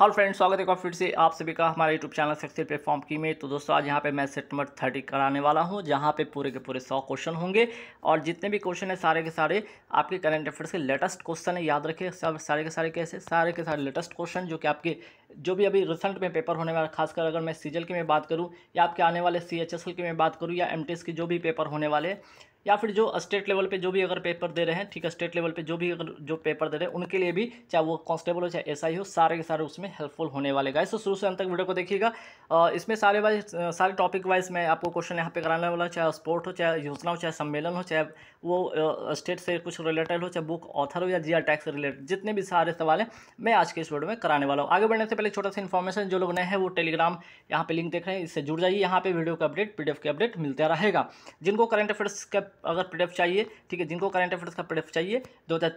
hello friends स्वागत है फिर से आप सभी का हमारे यूट्यूब चैनल सक्सेल प्लेटफॉर्म की में तो दोस्तों आज यहाँ पे मैं सेट नंबर थर्टी कराने वाला हूँ जहाँ पे पूरे के पूरे सौ क्वेश्चन होंगे और जितने भी क्वेश्चन है सारे के सारे आपके करंट अफेयर्स के लेटेस्ट क्वेश्चन है याद रखे सब सारे के सारे कैसे सारे के सारे लेटेस्ट क्वेश्चन जो कि आपके जो भी अभी रिसेंट में पेपर होने वाला खासकर अगर मैं सीजल की मैं बात करूँ या आपके आने वाले सी एच एस की मैं बात करूँ या एम टी एस की जो भी पेपर होने वाले या फिर जो स्टेट लेवल पे जो भी अगर पेपर दे रहे हैं ठीक है स्टेट लेवल पे जो भी अगर जो पेपर दे रहे हैं उनके लिए भी चाहे वो कांस्टेबल हो चाहे एसआई हो सारे के सारे उसमें हेल्पफुल होने वाले गाइस तो शुरू से अंत तक वीडियो को देखिएगा इसमें सारे वाइज सारे टॉपिक वाइज मैं आपको क्वेश्चन यहाँ पे कराने वाला चाहे स्पोर्ट हो चाहे योजना हो चाहे सम्मेलन हो चाहे वो स्टेट से कुछ रिलेटेड हो चाहे बुक ऑथर हो या जी टैक्स से रिलेटेड जितने भी सारे सवाल हैं मैं आज के इस वीडियो में कराने वाला हूँ आगे बढ़ने से पहले छोटा सा इन्फॉर्मेशन जो लोग नए हैं वो टेलीग्राम यहाँ पे लिंक देख रहे हैं इससे जुड़ जाइए यहाँ पे वीडियो का अपडेट पी के अपडेट मिलता रहेगा जिनको करंट अफेयर्स का अगर पीडीएफ चाहिए ठीक है जिनको करंट अफेयर्स का पीडीएफ चाहिए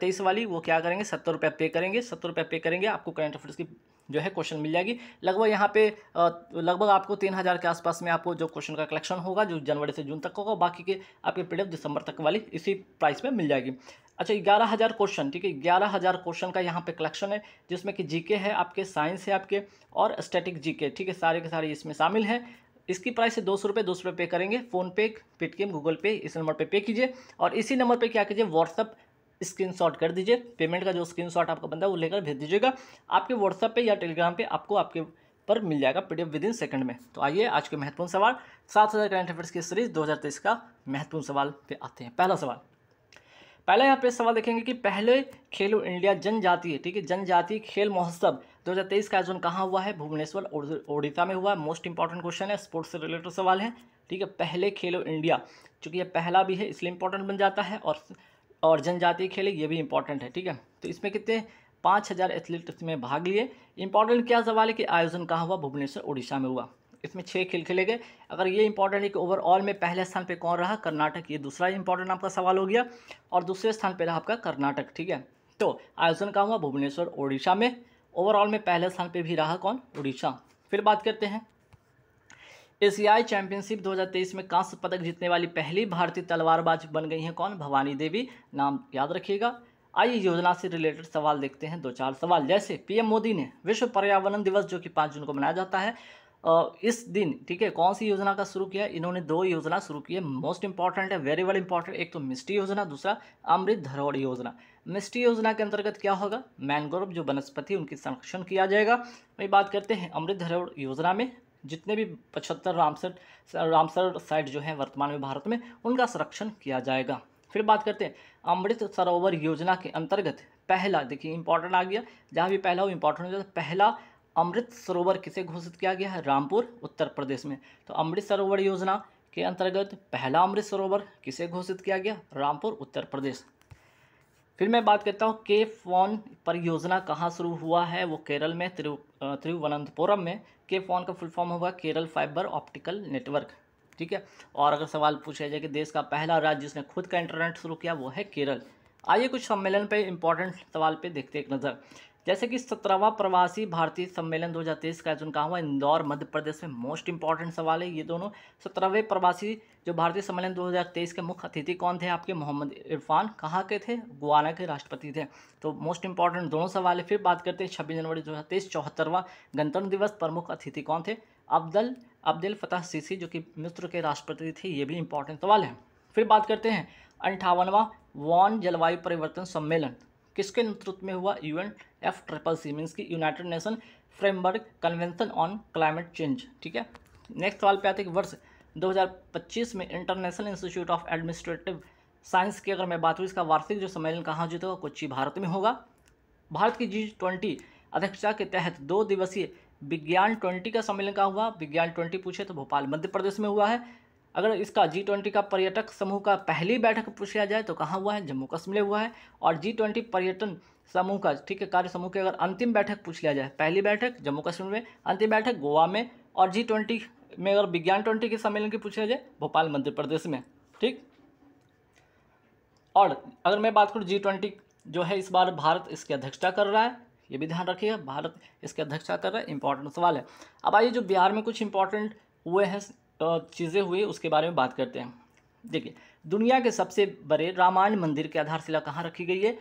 तेईस वाली वो क्या करेंगे सत्तर रुपये पे करेंगे सत्तर रुपये पे करेंगे आपको करंट अफेयर्स की जो है क्वेश्चन मिल जाएगी लगभग यहाँ पे लगभग आपको तीन हज़ार के आसपास में आपको जो क्वेश्चन का कलेक्शन होगा जो जनवरी से जून तक होगा बाकी के आपके पीडीएफ दिसंबर तक वाली इसी प्राइस में मिल जाएगी अच्छा ग्यारह हज़ार क्वेश्चन ठीक है ग्यारह हज़ार क्वेश्चन का यहाँ पे कलेक्शन है जिसमें कि जीके है आपके साइंस है आपके और स्टैटिक जीके ठीक है सारे के सारे इसमें शामिल है इसकी प्राइस है दो सौ रुपये दो सौ रुपये पे करेंगे फ़ोनपे पेटीएम गूगल पे इस नंबर पे पे कीजिए और इसी नंबर पे क्या कीजिए व्हाट्सअप स्क्रीनशॉट कर दीजिए पेमेंट का जो स्क्रीनशॉट आपका बनता है वो लेकर भेज दीजिएगा आपके व्हाट्सअप पे या टेलीग्राम पे आपको आपके पर मिल जाएगा पी विद इन सेकंड में तो आइए आज के महत्वपूर्ण सवाल सात हज़ार करंट अफेयर्स की सीरीज दो का महत्वपूर्ण सवाल पे आते हैं पहला सवाल पहला यहाँ पे सवाल देखेंगे कि पहले खेलो इंडिया जनजातीय ठीक है जनजातीय खेल महोत्सव तेईस का आयोजन कहाँ हुआ है भुवनेश्वर ओडिशा में हुआ है मोस्ट इंपॉर्टेंट क्वेश्चन है स्पोर्ट्स से रिलेटेड सवाल है ठीक है पहले खेलो इंडिया चूँकि ये पहला भी है इसलिए इंपॉर्टेंट बन जाता है और और जनजातीय खेले ये भी इंपॉर्टेंट है ठीक है तो इसमें कितने पाँच हज़ार एथलीट्स में भाग लिए इंपॉर्टेंट क्या सवाल है कि आयोजन कहाँ हुआ भुवनेश्वर उड़ीसा में हुआ इसमें छः खेल खेले गए अगर ये इंपॉर्टेंट है कि ओवरऑल में पहले स्थान पे कौन रहा कर्नाटक ये दूसरा इंपॉर्टेंट आपका सवाल हो गया और दूसरे स्थान पर रहा आपका कर्नाटक ठीक है तो आयोजन कहाँ हुआ भुवनेश्वर उड़ीसा में ओवरऑल में पहले स्थान पे भी रहा कौन उड़ीसा फिर बात करते हैं एशियाई चैंपियनशिप 2023 में कांस्य पदक जीतने वाली पहली भारतीय तलवारबाज बन गई हैं कौन भवानी देवी नाम याद रखिएगा आइए योजना से रिलेटेड सवाल देखते हैं दो चार सवाल जैसे पीएम मोदी ने विश्व पर्यावरण दिवस जो कि पाँच जून को मनाया जाता है इस दिन ठीक है कौन सी योजना का शुरू किया इन्होंने दो योजना शुरू की है मोस्ट इंपॉर्टेंट है वेरी वेरी इंपॉर्टेंट एक तो मिस्टी योजना दूसरा अमृत धरोहर योजना मिस्टी योजना के अंतर्गत क्या होगा मैनग्रोव जो वनस्पति उनकी संरक्षण किया जाएगा वही बात करते हैं अमृत धरोहर योजना में जितने भी पचहत्तर रामसर रामसर साइट जो है वर्तमान में भारत में उनका संरक्षण किया जाएगा फिर बात करते हैं अमृत सरोवर योजना के अंतर्गत पहला देखिए इंपॉर्टेंट आ गया जहाँ भी पहला वो इंपॉर्टेंट हो जाता पहला अमृत सरोवर किसे घोषित किया गया है रामपुर उत्तर प्रदेश में तो अमृत सरोवर योजना के अंतर्गत पहला अमृत सरोवर किसे घोषित किया गया रामपुर उत्तर प्रदेश फिर मैं बात करता हूँ के फोन परियोजना कहाँ शुरू हुआ है वो केरल में तिरु तिरुवनंतपुरम में के फोन का फुल फॉर्म होगा केरल फाइबर ऑप्टिकल नेटवर्क ठीक है और अगर सवाल पूछा जाए कि देश का पहला राज्य जिसने खुद का इंटरनेट शुरू किया वो है केरल आइए कुछ सम्मेलन पे इम्पोर्टेंट सवाल पे देखते एक नज़र जैसे कि सत्रहवा प्रवासी भारतीय सम्मेलन 2023 का आयोजन कहा हुआ इंदौर मध्य प्रदेश में मोस्ट इंपॉर्टेंट सवाल है ये दोनों सत्रहवें प्रवासी जो भारतीय सम्मेलन 2023 के मुख्य अतिथि कौन थे आपके मोहम्मद इरफान कहाँ के थे गुआना के राष्ट्रपति थे तो मोस्ट इंपॉर्टेंट दोनों सवाल है फिर बात करते हैं छब्बीस जनवरी दो हज़ार तेईस गणतंत्र दिवस प्रमुख अतिथि कौन थे अब्दल अब्दुल फतह सीसी जो कि मिस्र के राष्ट्रपति थे ये भी इंपॉर्टेंट सवाल है फिर बात करते हैं अंठावनवा वन जलवायु परिवर्तन सम्मेलन किसके नेतृत्व में हुआ UN F triple C means की united nation framework convention on climate change ठीक है नेक्स्ट सवाल पे आते हैं वर्ष 2025 में international institute of administrative science की अगर मैं बात करूँ इसका वार्षिक जो सम्मेलन कहाँ जीत होगा कोच्चि भारत में होगा भारत की जी ट्वेंटी अध्यक्षता के तहत दो दिवसीय विज्ञान ट्वेंटी का सम्मेलन कहाँ हुआ विज्ञान ट्वेंटी पूछे तो भोपाल मध्य प्रदेश में हुआ है अगर इसका जी ट्वेंटी का पर्यटक समूह का पहली बैठक पूछा जाए तो कहाँ हुआ है जम्मू कश्मीर हुआ है और जी ट्वेंटी पर्यटन समूह का ठीक है कार्य समूह की अगर अंतिम बैठक पूछ लिया जाए पहली बैठक जम्मू कश्मीर में अंतिम बैठक गोवा में और जी ट्वेंटी में अगर विज्ञान ट्वेंटी के सम्मेलन की पूछा जाए भोपाल मध्य प्रदेश में ठीक और अगर मैं बात करूँ जी ट्वेंटी जो है इस बार भारत इसकी अध्यक्षता कर रहा है ये भी ध्यान रखिएगा भारत इसकी अध्यक्षता कर रहा है इंपॉर्टेंट सवाल है अब आइए जो बिहार में कुछ इंपॉर्टेंट हुए हैं चीज़ें हुई उसके बारे में बात करते हैं देखिए दुनिया के सबसे बड़े रामायण मंदिर की आधारशिला कहाँ रखी गई है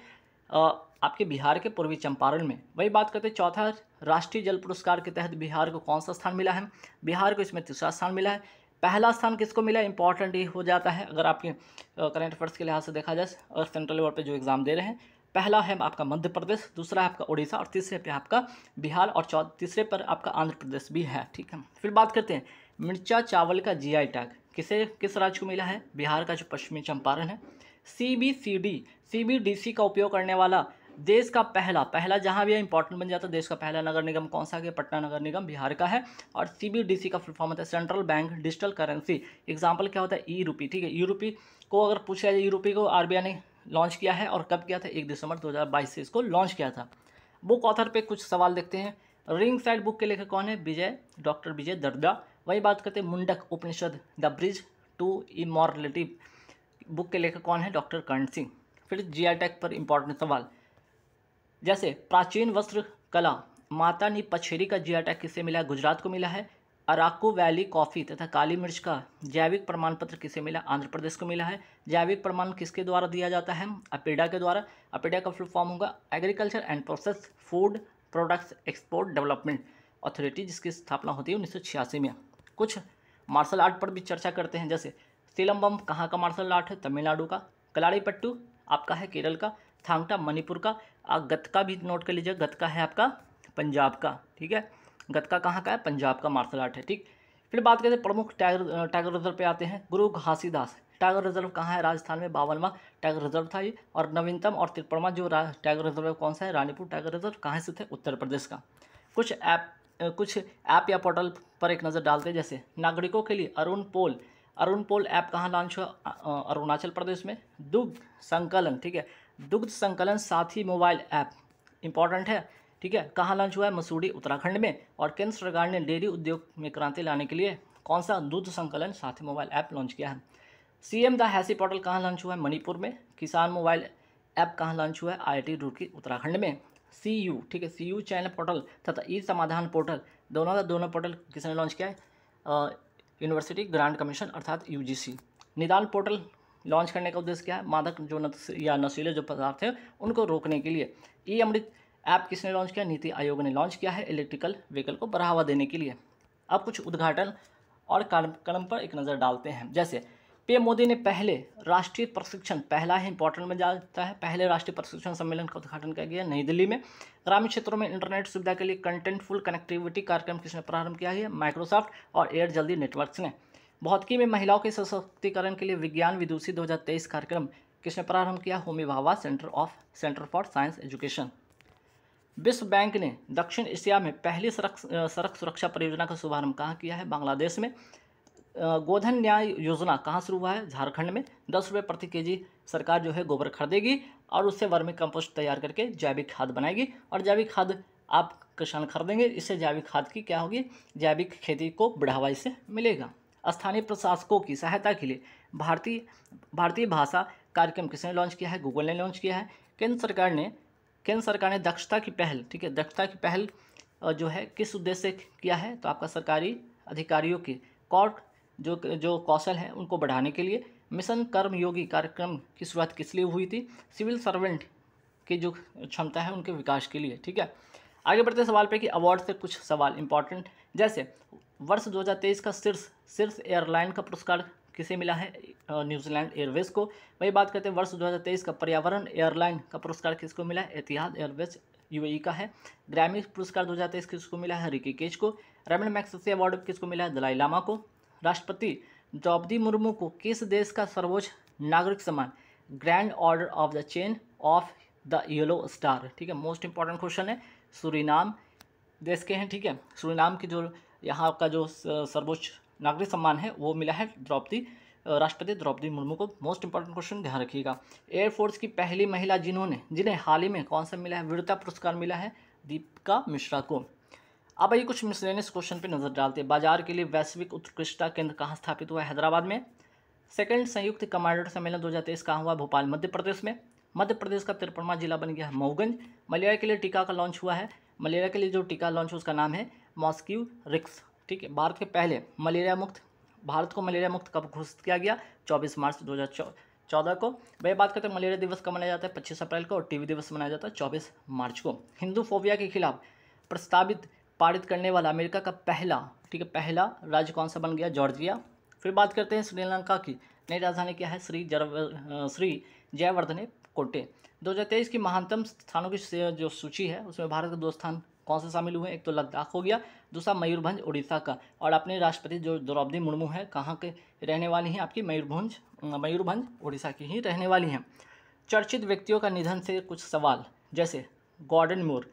आपके बिहार के पूर्वी चंपारण में वही बात करते हैं चौथा राष्ट्रीय जल पुरस्कार के तहत बिहार को कौन सा स्थान मिला है बिहार को इसमें तीसरा स्थान मिला है पहला स्थान किसको मिला इंपॉर्टेंट ये हो जाता है अगर आपके करंट अफेयर्स के लिहाज से देखा जाए और सेंट्रल लेवल पर जो एग्ज़ाम दे रहे हैं पहला है आपका मध्य प्रदेश दूसरा है आपका उड़ीसा और तीसरे पे आपका बिहार और चौथ तीसरे पर आपका आंध्र प्रदेश भी है ठीक है फिर बात करते हैं मिर्चा चावल का जी आई टैग किसे किस राज्य को मिला है बिहार का जो पश्चिमी चंपारण है C B C D C B D C का उपयोग करने वाला देश का पहला पहला जहाँ भी इंपॉर्टेंट बन जाता है देश का पहला नगर निगम कौन सा है पटना नगर निगम बिहार का है और सी बी डी सी का फुलफॉर्म होता है central bank digital currency example क्या होता है ई रूपी ठीक है ई रूपी को अगर पूछा जाए ई रूपी को आई ने लॉन्च किया है और कब किया था एक दिसंबर बाईस से इसको लॉन्च किया था बुक ऑथर पर कुछ सवाल देखते हैं रिंग साइड बुक के लेखक कौन है विजय डॉक्टर विजय दर्दा वही बात करते हैं Mundaka Upanishad the bridge to immortality book के लेखक कौन है डॉक्टर कर्ण सिंह फिर जी टैक पर इम्पोर्टेंट सवाल जैसे प्राचीन वस्त्र कला माता नी पछेरी का जी टैक किसे मिला गुजरात को मिला है अराकू वैली कॉफ़ी तथा काली मिर्च का जैविक प्रमाण पत्र किसे मिला आंध्र प्रदेश को मिला है जैविक प्रमाण किसके द्वारा दिया जाता है अपेडा के द्वारा अपेडा का फुल फॉर्म होगा agriculture and process food products export development authority जिसकी स्थापना होती है उन्नीस में कुछ मार्शल आर्ट पर भी चर्चा करते हैं जैसे सिलम्बम कहाँ का मार्शल आर्ट है तमिलनाडु का कलाड़ीपट्टू आपका है केरल का थांगटा मणिपुर का आप गतका भी नोट कर लीजिए गतका है आपका पंजाब का ठीक है गतका कहाँ का है पंजाब का मार्शल आर्ट है ठीक फिर बात करते हैं प्रमुख टाइगर टाइगर रिजर्व पे आते हैं गुरु घासीदास टाइगर रिजर्व कहाँ है राजस्थान में बावनवा टाइगर रिजर्व था ये और नवीनतम और त्रिपुरमा जो टाइगर रिजर्व कौन सा है रानीपुर टाइगर रिजर्व कहाँ स्थित है उत्तर प्रदेश का कुछ ऐप कुछ ऐप या पोर्टल पर एक नज़र डालते हैं जैसे नागरिकों के लिए अरुण पोल अरुण पोल ऐप कहाँ लॉन्च हुआ अरुणाचल प्रदेश में दुग्ध संकलन ठीक है दुग्ध संकलन साथी मोबाइल ऐप इंपॉर्टेंट है ठीक है कहाँ लॉन्च हुआ है मसूरी उत्तराखंड में और केंद्र सरकार ने डेयरी उद्योग में क्रांति लाने के लिए कौन सा दुग्ध संकलन साथी मोबाइल ऐप लॉन्च किया है सीएम द हैसी पोर्टल कहाँ लॉन्च हुआ है मणिपुर में किसान मोबाइल ऐप कहाँ लॉन्च हुआ है आई रुड़की उत्तराखंड में सी यू ठीक है सी यू चैनल पोर्टल तथा ई समाधान पोर्टल दोनों का दोनों पोर्टल किसने लॉन्च किया है यूनिवर्सिटी ग्रांट कमीशन अर्थात यू निदान पोर्टल लॉन्च करने का उद्देश्य क्या है मादक जो नस या नशीले जो पदार्थ हैं उनको रोकने के लिए ई अमृत ऐप किसने लॉन्च किया नीति आयोग ने लॉन्च किया है इलेक्ट्रिकल व्हीकल को बढ़ावा देने के लिए अब कुछ उद्घाटन और कलम पर एक नज़र डालते हैं जैसे पीएम मोदी ने पहले राष्ट्रीय प्रशिक्षण पहला ही इंपॉर्टेंट में जाता है पहले राष्ट्रीय प्रशिक्षण सम्मेलन का उद्घाटन किया गया नई दिल्ली में ग्रामीण क्षेत्रों में इंटरनेट सुविधा के लिए कंटेंटफुल कनेक्टिविटी कार्यक्रम किसने प्रारंभ किया है माइक्रोसॉफ्ट और एयर जल्दी नेटवर्क्स ने भौतिकी में महिलाओं के सशक्तिकरण के लिए विज्ञान विदुषी दो कार्यक्रम किसने प्रारंभ किया Homi Bhabha centre of centre for science education विश्व बैंक ने दक्षिण एशिया में पहली सड़क सड़क सुरक्षा परियोजना का शुभारंभ कहाँ किया है बांग्लादेश में गोधन न्याय योजना कहाँ शुरू हुआ है झारखंड में दस रुपये प्रति केजी सरकार जो है गोबर खरीदेगी और उससे वर्मी कंपोस्ट तैयार करके जैविक खाद बनाएगी और जैविक खाद आप किसान खरीदेंगे इससे जैविक खाद की क्या होगी जैविक खेती को बढ़ावा इससे मिलेगा स्थानीय प्रशासकों की सहायता के लिए भारतीय भारतीय भाषा कार्यक्रम किसने लॉन्च किया है गूगल ने लॉन्च किया है केंद्र सरकार ने केंद्र सरकार ने दक्षता की पहल ठीक है दक्षता की पहल जो है किस उद्देश्य से किया है तो आपका सरकारी अधिकारियों की कॉर्ट जो जो कौशल हैं उनको बढ़ाने के लिए मिशन कर्मयोगी कार्यक्रम की शुरुआत किस लिए हुई थी सिविल सर्वेंट की जो क्षमता है उनके विकास के लिए ठीक है आगे बढ़ते सवाल पे कि अवार्ड से कुछ सवाल इंपॉर्टेंट जैसे वर्ष 2023 का शीर्ष शीर्ष एयरलाइन का पुरस्कार किसे मिला है न्यूजीलैंड एयरवेज को वही बात करते हैं वर्ष 2023 का पर्यावरण एयरलाइन का पुरस्कार किसको मिला है एतिहाद एयरवेज यूएई का है ग्रामीण पुरस्कार 2023 किसको मिला है रिकी केज को रेमन मैक्स अवार्ड किसको मिला है दलाई लामा को राष्ट्रपति द्रौपदी मुर्मू को किस देश का सर्वोच्च नागरिक सम्मान grand order of the chain of the yellow star ठीक है मोस्ट इंपॉर्टेंट क्वेश्चन है सूरीनाम देश के हैं ठीक है सूरीनाम की जो यहाँ का जो सर्वोच्च नागरिक सम्मान है वो मिला है द्रौपदी राष्ट्रपति द्रौपदी मुर्मू को मोस्ट इंपॉर्टेंट क्वेश्चन ध्यान रखिएगा एयरफोर्स की पहली महिला जिन्होंने जिन्हें हाल ही में कौन सा मिला है वीरता पुरस्कार मिला है दीपिका मिश्रा को अब आइए कुछ मिसलेनियस क्वेश्चन पे नज़र डालते हैं बाजार के लिए वैश्विक उत्कृष्टता केंद्र कहाँ स्थापित हुआ है हैदराबाद में सेकंड संयुक्त कमांडर सम्मेलन दो हज़ार तेईस कहाँ हुआ भोपाल मध्य प्रदेश में मध्य प्रदेश का तिरपणमा जिला बन गया है मऊगंज मलेरिया के लिए टीका का लॉन्च हुआ है मलेरिया के लिए जो टीका लॉन्च उसका नाम है मॉस्क्यू रिक्स ठीक है भारत के पहले मलेरिया मुक्त भारत को मलेरिया मुक्त कब घोषित किया गया चौबीस मार्च दो हज़ार चौदह को वह बात करते हैं मलेरिया दिवस कब मनाया जाता है पच्चीस अप्रैल को और टीवी दिवस मनाया जाता है चौबीस मार्च को हिंदू फोबिया के खिलाफ प्रस्तावित पारित करने वाला अमेरिका का पहला ठीक है पहला राज्य कौन सा बन गया जॉर्जिया फिर बात करते हैं श्रीलंका की नई राजधानी क्या है श्री जर श्री जयवर्धने कोटे 2023 की महानतम स्थानों की जो सूची है उसमें भारत का दो स्थान कौन से शामिल हुए एक तो लद्दाख हो गया दूसरा मयूरभंज उड़ीसा का और अपने राष्ट्रपति जो द्रौपदी मुर्मू है कहाँ के रहने वाली हैं आपकी मयूरभंज मयूरभंज उड़ीसा की ही रहने वाली हैं चर्चित व्यक्तियों का निधन से कुछ सवाल जैसे Gordon Moore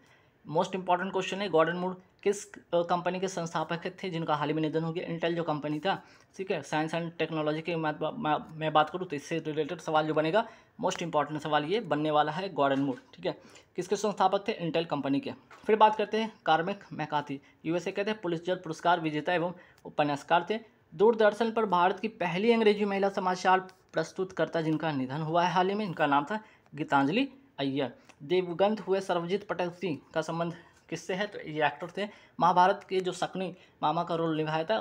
most important question है गॉर्डन मोर किस कंपनी के संस्थापक थे जिनका हाल ही में निधन हो गया इंटेल जो कंपनी था ठीक है साइंस एंड टेक्नोलॉजी के मैं बात करूँ तो इससे रिलेटेड सवाल जो बनेगा मोस्ट इंपॉर्टेंट सवाल ये बनने वाला है गॉर्डन मूड ठीक है किसके संस्थापक थे इंटेल कंपनी के फिर बात करते हैं कार्मिक मैकाथी यूएसए कहते हैं पुलिस जल पुरस्कार विजेता एवं उपन्यासकार थे दूरदर्शन पर भारत की पहली अंग्रेजी महिला समाचार प्रस्तुतकर्ता जिनका निधन हुआ है हाल ही में इनका नाम था गीतांजलि अय्यर देवगंत हुए सर्वजीत पटेल सिंह का संबंध किससे है तो ये एक्टर थे महाभारत के जो सकनी मामा का रोल निभाया था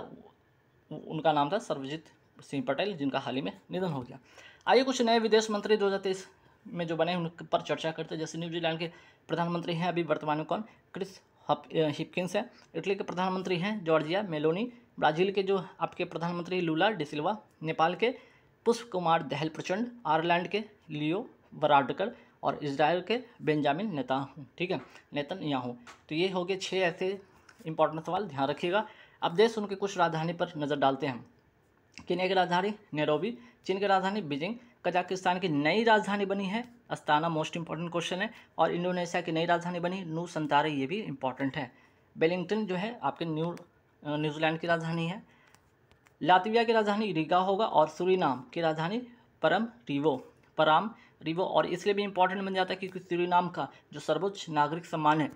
उनका नाम था सर्वजीत सिंह पटेल जिनका हाल ही में निधन हो गया आइए कुछ नए विदेश मंत्री दो में जो बने उन पर चर्चा करते हैं जैसे न्यूजीलैंड के प्रधानमंत्री हैं अभी वर्तमान में कौन क्रिस हिपकिंस हैं इटली के प्रधानमंत्री हैं जॉर्जिया मेलोनी ब्राज़ील के जो आपके प्रधानमंत्री लूला डिसिल्वा नेपाल के पुष्प कुमार दहल प्रचंड आयरलैंड के लियो बराडकर और इसराइल के बेंजामिन नेता हूँ ठीक है नेतन याहू तो ये हो गए छः ऐसे इंपॉर्टेंट सवाल ध्यान रखिएगा अब देश उनके कुछ राजधानी पर नज़र डालते हैं केन्या की राजधानी नेरोबी चीन की राजधानी बीजिंग कजाकिस्तान की नई राजधानी बनी है अस्ताना मोस्ट इंपॉर्टेंट क्वेश्चन है और इंडोनेशिया की नई राजधानी बनी नू संतारे ये भी इंपॉर्टेंट है बेलिंगटन जो है आपके न्यू न्यूजीलैंड की राजधानी है लातविया की राजधानी रीगा होगा और सूरीनाम की राजधानी परम रिवो पराम रिवो और इसलिए भी इंपॉर्टेंट बन जाता है क्योंकि सूरीनाम का जो सर्वोच्च नागरिक सम्मान है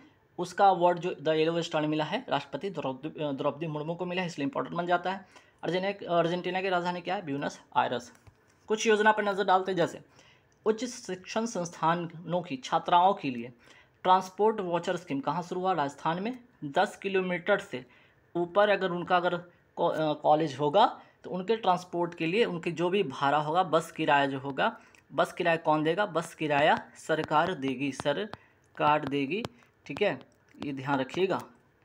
उसका अवार्ड जो द येलो स्टार मिला है राष्ट्रपति द्रौपदी द्रौपदी मुर्मू को मिला है इसलिए इंपॉर्टेंट बन जाता है अर्जेंटीना अर्जेंटीना की राजधानी क्या है ब्यूनस आयरस कुछ योजना पर नज़र डालते हैं जैसे उच्च शिक्षण संस्थानों की छात्राओं के लिए ट्रांसपोर्ट वाचर स्कीम कहाँ शुरू हुआ राजस्थान में दस किलोमीटर से ऊपर अगर उनका अगर कॉलेज होगा तो उनके ट्रांसपोर्ट के लिए उनके जो भी भाड़ा होगा बस किराया जो होगा बस किराया कौन देगा बस किराया सरकार देगी सरकार देगी ठीक है ये ध्यान रखिएगा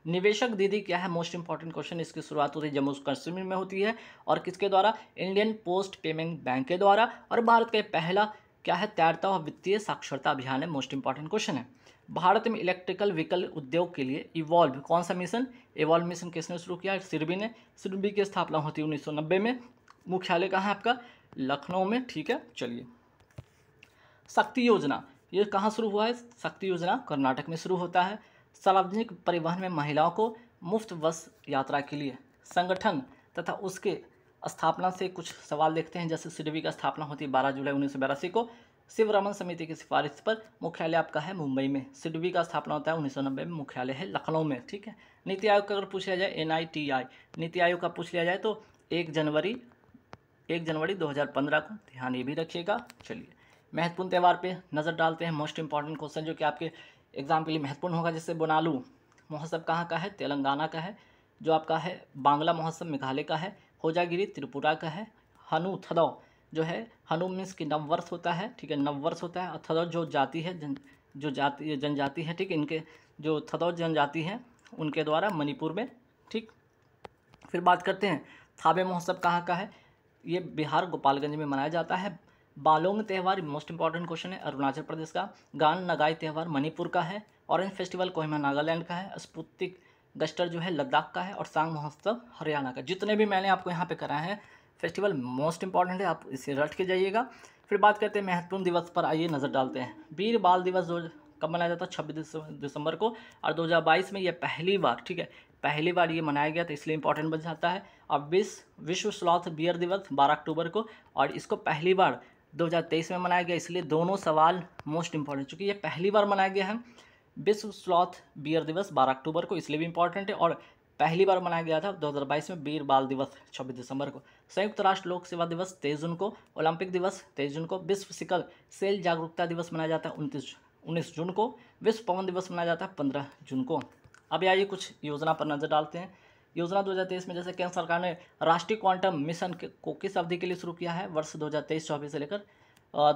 निवेशक दीदी क्या है मोस्ट इंपॉर्टेंट क्वेश्चन इसकी शुरुआत होती है जम्मू कश्मीर में होती है और किसके द्वारा इंडियन पोस्ट पेमेंट बैंक के द्वारा और भारत का पहला क्या है तैरता हुआ वित्तीय साक्षरता अभियान है मोस्ट इंपॉर्टेंट क्वेश्चन है भारत में इलेक्ट्रिकल व्हीकल उद्योग के लिए इवॉल्व कौन सा मिशन इवॉल्व मिशन किसने शुरू किया सिरबी ने सिरबी की स्थापना होती है उन्नीस में मुख्यालय कहाँ है आपका लखनऊ में ठीक है चलिए शक्ति योजना ये कहाँ शुरू हुआ है शक्ति योजना कर्नाटक में शुरू होता है सार्वजनिक परिवहन में महिलाओं को मुफ्त बस यात्रा के लिए संगठन तथा उसके स्थापना से कुछ सवाल देखते हैं जैसे सिडवी का स्थापना होती है बारह जुलाई उन्नीस को शिव रमन समिति की सिफारिश पर मुख्यालय आपका है मुंबई में सिडवी का स्थापना होता है उन्नीस में मुख्यालय है लखनऊ में ठीक है नीति आयोग का अगर पूछ लिया जाए एन नीति आयोग का पूछ लिया जाए तो एक जनवरी एक जनवरी दो को ध्यान ये भी रखिएगा चलिए महत्वपूर्ण त्यौहार पे नज़र डालते हैं मोस्ट इंपॉर्टेंट क्वेश्चन जो कि आपके एग्जाम के लिए महत्वपूर्ण होगा जैसे बोनालू महोत्सव कहाँ का है तेलंगाना का है जो आपका है बांग्ला महोत्सव मेघालय का है होजागिरी त्रिपुरा का है हनु थदौ जो है हनु मीन्स कि नववर्ष होता है ठीक है नववर्ष होता है और थदौ जो जाति है जन जो जाति जनजाति है ठीक है इनके जो थदौ जनजाति है उनके द्वारा मणिपुर में ठीक फिर बात करते हैं थाबे महोत्सव कहाँ का है ये बिहार गोपालगंज में मनाया जाता है बालोंग त्यौहार मोस्ट इंपॉर्टेंट क्वेश्चन है अरुणाचल प्रदेश का गान नगाई त्यौहार मणिपुर का है ऑरेंज फेस्टिवल कोहिमा नागालैंड का है स्पुतिक गस्टर जो है लद्दाख का है और सांग महोत्सव हरियाणा का जितने भी मैंने आपको यहाँ पे कराए हैं फेस्टिवल मोस्ट इंपॉर्टेंट है आप इसे रट के जाइएगा फिर बात करते हैं महत्वपूर्ण दिवस पर आइए नज़र डालते हैं वीर बाल दिवस जो कब मनाया जाता है छब्बीस दिसंबर को और दो में यह पहली बार ठीक है पहली बार ये मनाया गया तो इसलिए इंपॉर्टेंट बन जाता है अब विश्व विश्व स्लॉथ बियर दिवस 12 अक्टूबर को और इसको पहली बार 2023 में मनाया गया इसलिए दोनों सवाल मोस्ट इंपॉर्टेंट चूँकि ये पहली बार मनाया गया है विश्व स्लॉथ बियर दिवस 12 अक्टूबर को इसलिए भी इंपॉर्टेंट है और पहली बार मनाया गया था 2022 में बीर बाल दिवस 26 दिसंबर को संयुक्त राष्ट्र लोक सेवा दिवस तेईस जून को ओलंपिक दिवस तेईस जून को विश्व सिकल सेल जागरूकता दिवस मनाया जाता है उनतीस उन्नीस जून को विश्व पवन दिवस मनाया जाता है पंद्रह जून को अब आइए कुछ योजना पर नज़र डालते हैं योजना 2023 में जैसे केंद्र सरकार ने राष्ट्रीय क्वांटम मिशन को किस अवधि के लिए शुरू किया है वर्ष 2023 चौबीस से लेकर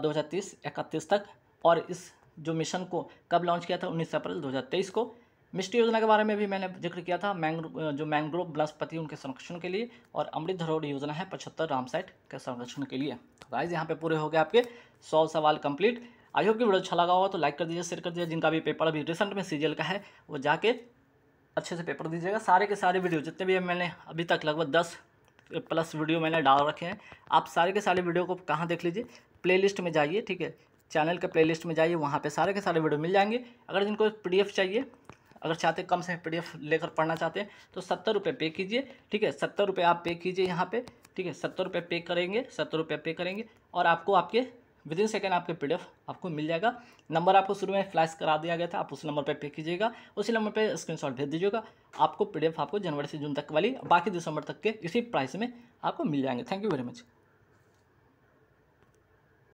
2030 इकतीस तक और इस जो मिशन को कब लॉन्च किया था 19 अप्रैल 2023 को मिष्ट योजना के बारे में भी मैंने जिक्र किया था मैंग्रो जो मैंग्रोव वनस्पति उनके संरक्षण के लिए और अमृत धरोहर योजना है पचहत्तर राम साइट के संरक्षण के लिए तो गाइज यहाँ पे पूरे हो गए आपके सौ सवाल कंप्लीट आई होप कि वीडियो अच्छा लगा हो तो लाइक कर दीजिए शेयर कर दीजिए जिनका भी पेपर अभी रिसेंट में सीजीएल का है वो जाके अच्छे से पेपर दीजिएगा सारे के सारे वीडियो जितने भी मैंने अभी तक लगभग दस प्लस वीडियो मैंने डाल रखे हैं आप सारे के सारे वीडियो को कहाँ देख लीजिए प्ले में जाइए ठीक है चैनल के प्ले में जाइए वहाँ पर सारे के सारे वीडियो मिल जाएंगे अगर जिनको पी चाहिए अगर चाहते कम से पी लेकर पढ़ना चाहते हैं तो सत्तर रुपये पे कीजिए ठीक है सत्तर रुपये आप पे कीजिए यहाँ पे ठीक है सत्तर रुपये पे करेंगे सत्तर रुपये पे करेंगे और आपको आपके विद इन सेकेंड आपके पी आपको मिल जाएगा नंबर आपको शुरू में फ्लैश करा दिया गया था आप उस नंबर पर पे कीजिएगा उसी नंबर पर स्क्रीनशॉट भेज दीजिएगा आपको पी आपको जनवरी से जून तक वाली बाकी दिसंबर तक के इसी प्राइस में आपको मिल जाएंगे थैंक यू वेरी मच